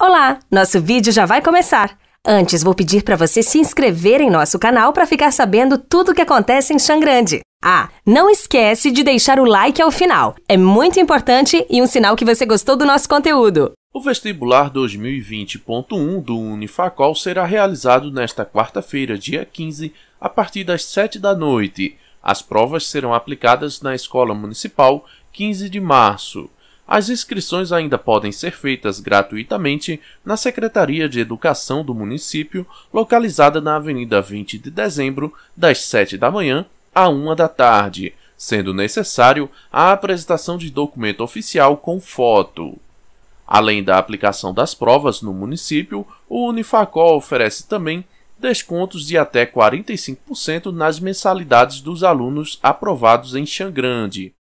Olá, nosso vídeo já vai começar. Antes, vou pedir para você se inscrever em nosso canal para ficar sabendo tudo o que acontece em Xangrande. Ah, não esquece de deixar o like ao final. É muito importante e um sinal que você gostou do nosso conteúdo. O vestibular 2020.1 do Unifacol será realizado nesta quarta-feira, dia 15, a partir das 7 da noite. As provas serão aplicadas na Escola Municipal 15 de março. As inscrições ainda podem ser feitas gratuitamente na Secretaria de Educação do município, localizada na Avenida 20 de Dezembro, das 7 da manhã à 1 da tarde, sendo necessário a apresentação de documento oficial com foto. Além da aplicação das provas no município, o Unifacol oferece também descontos de até 45% nas mensalidades dos alunos aprovados em Xangrande.